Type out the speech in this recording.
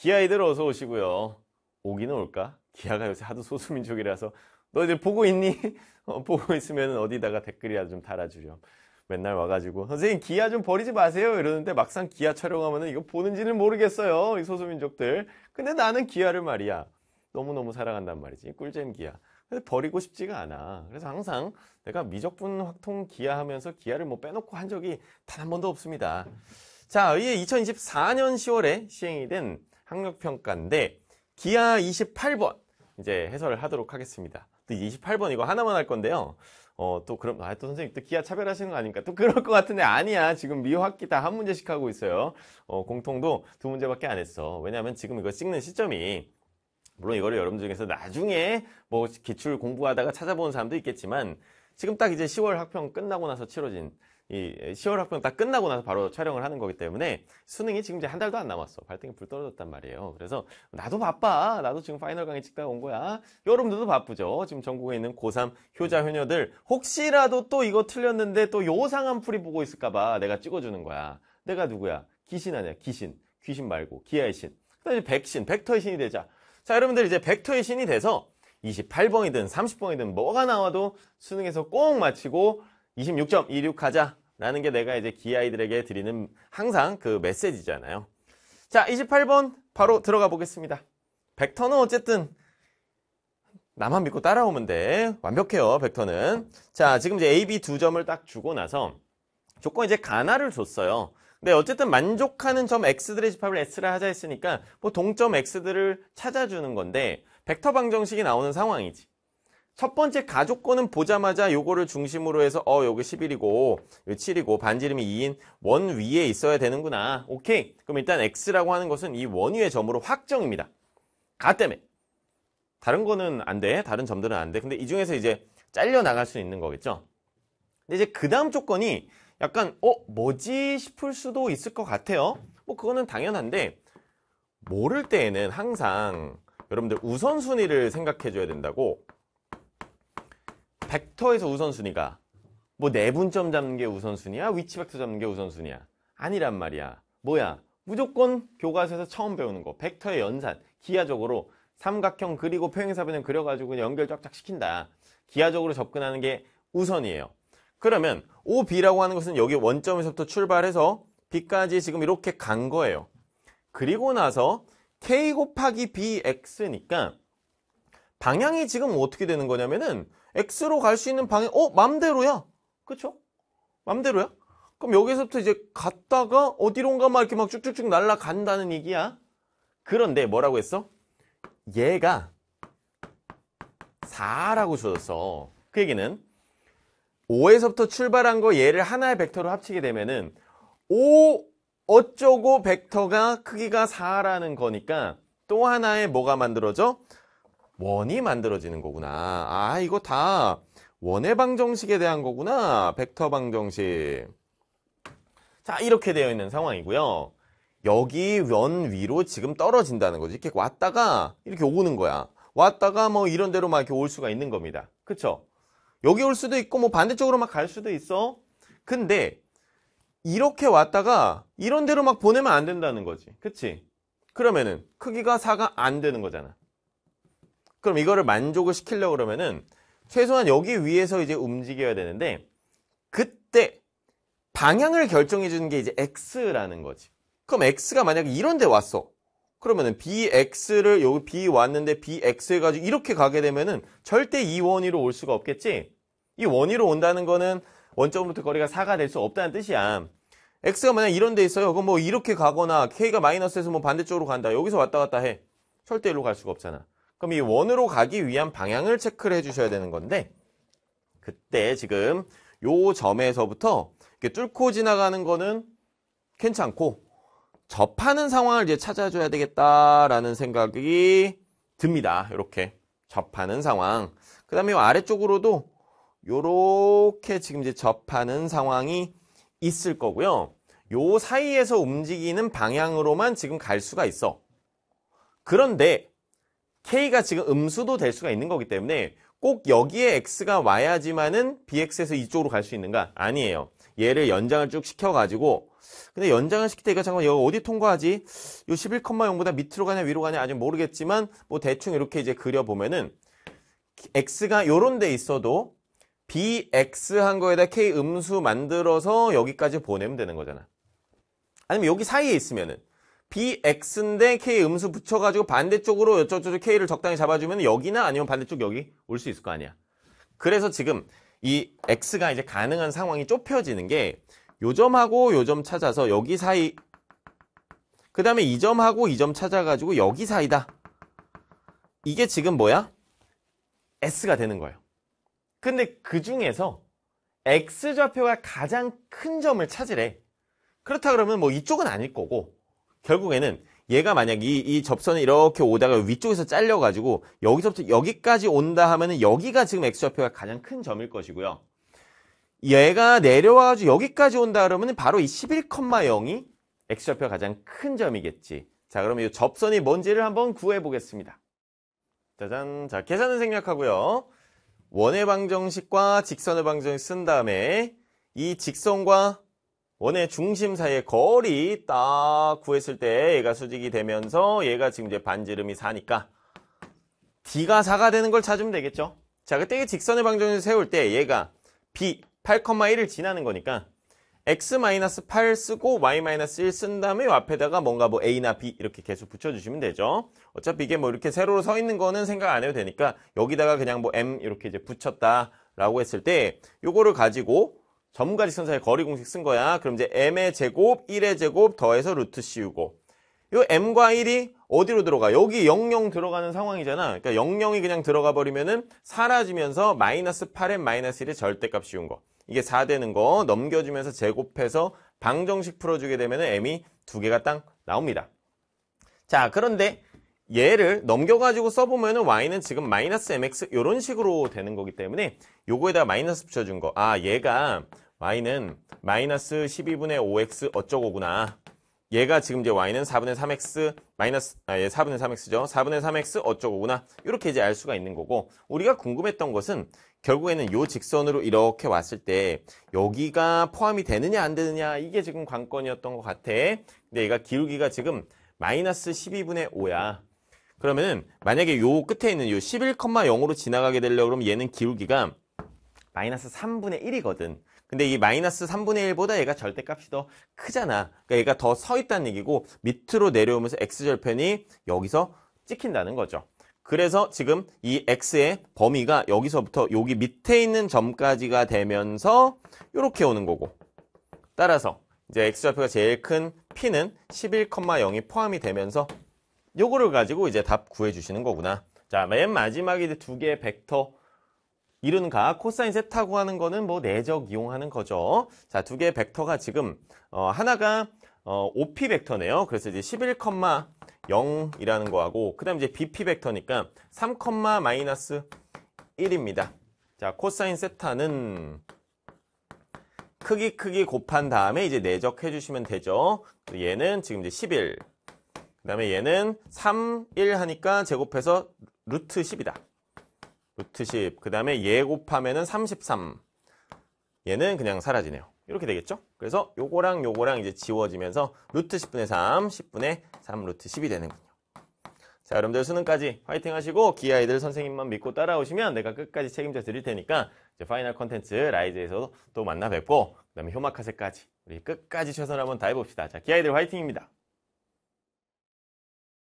기아이들 어서 오시고요. 오기는 올까? 기아가 요새 하도 소수민족이라서 너희들 보고 있니? 어, 보고 있으면 어디다가 댓글이라도 좀 달아주렴. 맨날 와가지고 선생님 기아 좀 버리지 마세요 이러는데 막상 기아 촬영하면 이거 보는지는 모르겠어요 이 소수민족들 근데 나는 기아를 말이야 너무너무 사랑한단 말이지 꿀잼 기아 근데 버리고 싶지가 않아 그래서 항상 내가 미적분 확통 기아 하면서 기아를 뭐 빼놓고 한 적이 단 한 번도 없습니다 자 이게 2024년 10월에 시행이 된 학력평가인데 기하 28번 이제 해설을 하도록 하겠습니다. 또 28번 이거 하나만 할 건데요. 어, 또 그럼, 아, 또 선생님 또기하 차별하시는 거 아닙니까? 또 그럴 것 같은데 아니야. 지금 미화학기다 한 문제씩 하고 있어요. 어, 공통도 두 문제밖에 안 했어. 왜냐면 하 지금 이거 찍는 시점이 물론 이거를 여러분 중에서 나중에 뭐 기출 공부하다가 찾아본 사람도 있겠지만 지금 딱 이제 10월 학평 끝나고 나서 치러진 이 10월 학평딱 끝나고 나서 바로 촬영을 하는 거기 때문에 수능이 지금 이제 한 달도 안 남았어. 발등이불 떨어졌단 말이에요. 그래서 나도 바빠. 나도 지금 파이널 강의 찍다온 거야. 여러분들도 바쁘죠. 지금 전국에 있는 고3 효자 음. 효녀들 혹시라도 또 이거 틀렸는데 또 요상한 풀이 보고 있을까 봐 내가 찍어주는 거야. 내가 누구야? 귀신 아니야. 귀신. 귀신 말고 기아의 신. 그다음에 백신, 벡터의 신이 되자. 자, 여러분들 이제 벡터의 신이 돼서 28번이든 30번이든 뭐가 나와도 수능에서 꼭 마치고 26.26 하자. 라는 게 내가 이제 기아이들에게 드리는 항상 그 메시지잖아요. 자, 28번 바로 들어가 보겠습니다. 벡터는 어쨌든 나만 믿고 따라오면 돼. 완벽해요, 벡터는. 자, 지금 이제 AB 두 점을 딱 주고 나서 조건 이제 가나를 줬어요. 근데 어쨌든 만족하는 점 x들의 집합을 s라 하자 했으니까 뭐 동점 x들을 찾아주는 건데 벡터 방정식이 나오는 상황이지. 첫 번째 가족 권은 보자마자 요거를 중심으로 해서 어 여기 11이고 여기 7이고 반지름이 2인 원 위에 있어야 되는구나. 오케이. 그럼 일단 x라고 하는 것은 이 원 위의 점으로 확정입니다. 가 때문에. 다른 거는 안 돼. 다른 점들은 안 돼. 근데 이 중에서 이제 잘려 나갈 수 있는 거겠죠. 근데 이제 그 다음 조건이 약간 어 뭐지 싶을 수도 있을 것 같아요. 뭐 그거는 당연한데 모를 때에는 항상 여러분들 우선순위를 생각해 줘야 된다고 벡터에서 우선순위가 뭐 내분점 네 잡는 게 우선순위야? 위치 벡터 잡는 게 우선순위야? 아니란 말이야. 뭐야? 무조건 교과서에서 처음 배우는 거. 벡터의 연산. 기하적으로 삼각형 그리고 평행사 변형 그려가지고 연결 쫙쫙 시킨다. 기하적으로 접근하는 게 우선이에요. 그러면 OB라고 하는 것은 여기 원점에서부터 출발해서 B까지 지금 이렇게 간 거예요. 그리고 나서 K 곱하기 BX니까 방향이 지금 어떻게 되는 거냐면은 X로 갈 수 있는 방향 어? 맘대로야 그쵸? 맘대로야 그럼 여기서부터 이제 갔다가 어디론가 막 이렇게 막 쭉쭉쭉 날라간다는 얘기야 그런데 뭐라고 했어? 얘가 4라고 줘졌어그 얘기는 5에서부터 출발한 거 얘를 하나의 벡터로 합치게 되면은 5 어쩌고 벡터가 크기가 4라는 거니까 또 하나의 뭐가 만들어져? 원이 만들어지는 거구나. 아, 이거 다 원의 방정식에 대한 거구나. 벡터 방정식. 자, 이렇게 되어 있는 상황이고요. 여기 원 위로 지금 떨어진다는 거지. 이렇게 왔다가 이렇게 오는 거야. 왔다가 뭐 이런 대로막 이렇게 올 수가 있는 겁니다. 그쵸? 여기 올 수도 있고 뭐 반대쪽으로 막 갈 수도 있어. 근데 이렇게 왔다가 이런 대로막 보내면 안 된다는 거지. 그치? 그러면은 크기가 4가 안 되는 거잖아. 그럼 이거를 만족을 시키려고 그러면은 최소한 여기 위에서 이제 움직여야 되는데 그때 방향을 결정해 주는 게 이제 x라는 거지. 그럼 x가 만약에 이런 데 왔어. 그러면은 bx를 여기 b 왔는데 bx 해 가지고 이렇게 가게 되면은 절대 이 원위로 올 수가 없겠지. 이 원위로 온다는 거는 원점부터 거리가 4가 될 수 없다는 뜻이야. x가 만약 이런 데 있어요. 그럼 뭐 이렇게 가거나 k가 마이너스에서 뭐 반대쪽으로 간다. 여기서 왔다 갔다 해. 절대 일로 갈 수가 없잖아. 그럼 이 원으로 가기 위한 방향을 체크를 해주셔야 되는 건데 그때 지금 요 점에서부터 이렇게 뚫고 지나가는 거는 괜찮고 접하는 상황을 이제 찾아줘야 되겠다라는 생각이 듭니다. 이렇게 접하는 상황. 그 다음에 아래쪽으로도 이렇게 지금 이제 접하는 상황이 있을 거고요. 요 사이에서 움직이는 방향으로만 지금 갈 수가 있어. 그런데 K가 지금 음수도 될 수가 있는 거기 때문에 꼭 여기에 X가 와야지만은 BX에서 이쪽으로 갈 수 있는가? 아니에요. 얘를 연장을 쭉 시켜가지고 근데 연장을 시킬 때 이거 잠깐 여기 어디 통과하지? 이 11,0보다 밑으로 가냐 위로 가냐 아직 모르겠지만 뭐 대충 이렇게 이제 그려보면은 X가 요런 데 있어도 BX 한 거에다 K 음수 만들어서 여기까지 보내면 되는 거잖아. 아니면 여기 사이에 있으면은 bx인데 k 음수 붙여가지고 반대쪽으로 여쪽저쪽 k를 적당히 잡아주면 여기나 아니면 반대쪽 여기 올 수 있을 거 아니야. 그래서 지금 이 x가 이제 가능한 상황이 좁혀지는 게 요점하고 요점 찾아서 여기 사이 그 다음에 이 점하고 이 점 찾아가지고 여기 사이다. 이게 지금 뭐야? S가 되는 거예요. 근데 그 중에서 X좌표가 가장 큰 점을 찾으래. 그렇다 그러면 뭐 이쪽은 아닐 거고 결국에는 얘가 만약 이, 이접선이 이렇게 오다가 위쪽에서 잘려가지고 여기서부터 여기까지 온다 하면은 여기가 지금 x좌표가 가장 큰 점일 것이고요. 얘가 내려와가지고 여기까지 온다 그러면 은 바로 이 11,0이 x좌표가 가장 큰 점이겠지. 자, 그러면 이 접선이 뭔지를 한번 구해보겠습니다. 짜잔. 자, 계산은 생략하고요. 원의 방정식과 직선의 방정식 쓴 다음에 이 직선과 원의 중심 사이의 거리 딱 구했을 때 얘가 수직이 되면서 얘가 지금 이제 반지름이 4니까 D가 4가 되는 걸 찾으면 되겠죠. 자, 그때 직선의 방정식을 세울 때 얘가 B 8,1을 지나는 거니까 x-8 쓰고 y-1 쓴 다음에 앞에다가 뭔가 뭐 a나 b 이렇게 계속 붙여주시면 되죠. 어차피 이게 뭐 이렇게 세로로 서 있는 거는 생각 안 해도 되니까 여기다가 그냥 뭐 m 이렇게 이제 붙였다라고 했을 때 요거를 가지고 전문가 직선사의 거리 공식 쓴 거야. 그럼 이제 m의 제곱, 1의 제곱 더해서 루트 씌우고 이 m과 1이 어디로 들어가? 여기 00 들어가는 상황이잖아. 그러니까 00이 그냥 들어가 버리면은 사라지면서 마이너스 8엔 마이너스 1의 절대값 씌운 거. 이게 4 되는 거 넘겨주면서 제곱해서 방정식 풀어주게 되면은 m이 두 개가 딱 나옵니다. 자, 그런데 얘를 넘겨가지고 써보면은 y는 지금 마이너스 mx 이런 식으로 되는 거기 때문에 요거에다가 마이너스 붙여준 거. 아 얘가 y는 마이너스 12분의 5x 어쩌고구나. 얘가 지금 이제 y는 4분의 3x 마이너스 아 얘 4분의 예, 3x죠. 4분의 3x 어쩌고구나. 이렇게 이제 알 수가 있는 거고 우리가 궁금했던 것은 결국에는 요 직선으로 이렇게 왔을 때 여기가 포함이 되느냐 안 되느냐 이게 지금 관건이었던 것 같아. 근데 얘가 기울기가 지금 마이너스 12분의 5야. 그러면은 만약에 요 끝에 있는 요 11,0으로 지나가게 되려고 그러면 얘는 기울기가 마이너스 3분의 1이거든. 근데 이 마이너스 3분의 1보다 얘가 절대값이 더 크잖아. 그러니까 얘가 더 서 있다는 얘기고 밑으로 내려오면서 x절편이 여기서 찍힌다는 거죠. 그래서 지금 이 x의 범위가 여기서부터 여기 밑에 있는 점까지가 되면서 이렇게 오는 거고 따라서 이제 x좌표가 제일 큰 p는 11,0이 포함이 되면서 요거를 가지고 이제 답 구해주시는 거구나. 자, 맨 마지막에 이제 두 개의 벡터 이른가 코사인 세타고 하는 거는 뭐 내적 이용하는 거죠. 자, 두 개의 벡터가 지금 어, 하나가 어, OP 벡터네요. 그래서 이제 11,0이라는 거하고 그다음 이제 BP 벡터니까 3, 마이너스 1입니다. 자, 코사인 세타는 크기 크기 곱한 다음에 이제 내적해 주시면 되죠. 얘는 지금 이제 11그 다음에 얘는 3, 1 하니까 제곱해서 루트 10이다. 루트 10. 그 다음에 얘 곱하면은 33. 얘는 그냥 사라지네요. 이렇게 되겠죠? 그래서 요거랑 요거랑 이제 지워지면서 루트 10분의 3, 10분의 3 루트 10이 되는군요. 자, 여러분들 수능까지 화이팅 하시고 기아이들 선생님만 믿고 따라오시면 내가 끝까지 책임져 드릴 테니까 이제 파이널 컨텐츠 라이즈에서도 또 만나 뵙고 그다음에 효마카세까지 우리 끝까지 최선을 한번 다해 봅시다. 자, 기아이들 화이팅입니다.